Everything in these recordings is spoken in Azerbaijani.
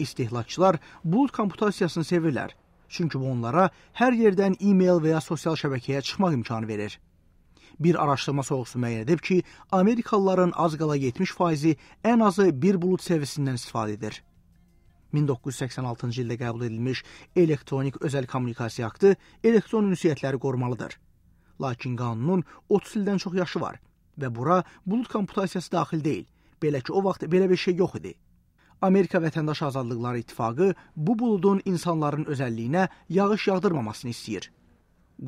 istehlakçılar bulud komputasiyasını sevirlər. Çünki bu onlara hər yerdən e-mail və ya sosial şəbəkəyə çıxmaq imkanı verir. Bir araşdırma soğusu müəyyən edib ki, Amerikalıların az qala 70%-i ən azı bir bulud servisindən istifadə edir. 1986-cı ildə qəbul edilmiş elektronik özəl kommunikasiya aktı elektron ünsiyyətləri qorumalıdır. Lakin qanunun 30 ildən çox yaşı var və bura bulud komputasiyası daxil deyil. Belə ki, o vaxt belə bir şey yox idi. Amerika Vətəndaş Azadlıqları İttifaqı bu buludun insanların özəlliyinə yağış yağdırmamasını istəyir.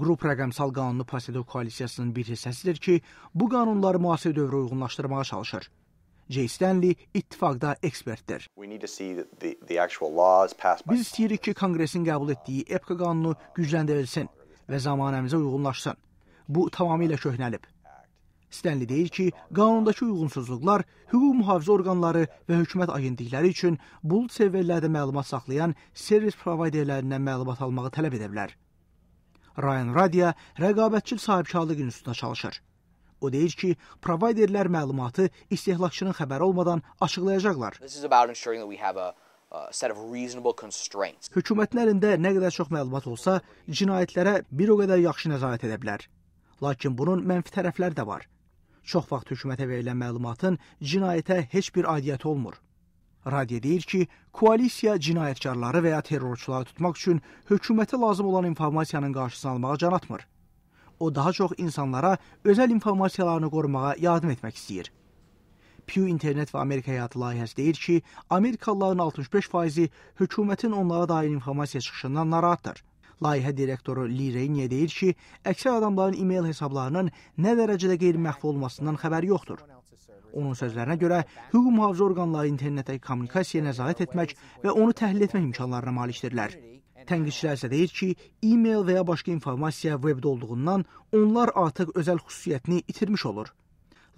Qrup rəqəmsal qanunu prosedur koalisiyasının bir hissəsidir ki, bu qanunları müasir dövrə uyğunlaşdırmağa çalışır. Jay Stanley ittifaqda ekspertdir. Biz istəyirik ki, Konqresin qəbul etdiyi EPKA qanunu gücləndirilsin və zamanəmizə uyğunlaşsın. Bu tamamilə köhnəlib. Stenli deyir ki, qanundakı uyğunsuzluqlar hüquq mühafizə orqanları və hökumət agentlikləri üçün bulud serverlərdə məlumat saxlayan servis provayderlərindən məlumat almağı tələb edə bilər. Ryan Radia rəqabətçil sahibkarlıq institutuna çalışır. O deyir ki, provayderlər məlumatı istehlakçının xəbəri olmadan açıqlayacaqlar. Hökumətin əlində nə qədər çox məlumat olsa, cinayətlərə bir o qədər yaxşı nəzarət edə bilər. Lakin bunun mənfi tərəfləri də var. Çox vaxt hökumətə verilən məlumatın cinayətə heç bir aidiyyəti olmur. Radiya deyir ki, koalisiya cinayətkarları və ya terrorçuları tutmaq üçün hökumətə lazım olan informasiyanın qarşısını almağa can atmır. O daha çox insanlara özəl informasiyalarını qorumağa yardım etmək istəyir. Pew İnternet və Amerika Həyatı layihəsi deyir ki, Amerikalıların 65 faizi hökumətin onlara dair informasiya çıxışından narahatdır. Layihə direktoru Li Reyniyə deyir ki, əksər adamların e-mail hesablarının nə dərəcədə qeyri-məhv olmasından xəbəri yoxdur. Onun sözlərinə görə, hüquq mühafizə orqanları internetdə kommunikasiyaya nəzarət etmək və onu təhlil etmək imkanlarına malikdirlər. Tənqidçilər isə deyir ki, e-mail və ya başqa informasiya vebdə olduğundan onlar artıq özəl xüsusiyyətini itirmiş olur.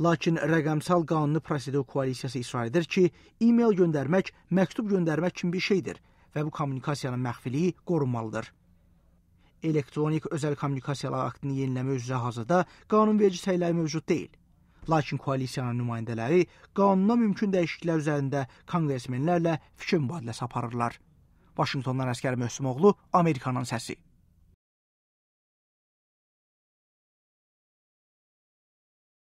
Lakin rəqəmsal qanuni prosedur koalisiyası israr edir ki, e-mail göndərmək məktub göndərmək kimi bir şeydir və bu kommunikasiyanın məxfiliyi qorunmalıdır. Elektronik Özəl Kommunikasiyalar Aktini yeniləmə üzrə hazırda qanunverici səyləri mövcud deyil. Lakin koalisiyanın nümayəndələri qanuna mümkün dəyişikliklər üzərində konqresmenlərlə fikir mübadiləsi aparırlar. Vaşinqtondan Əsgər Möhsümoğlu, Amerikanın səsi.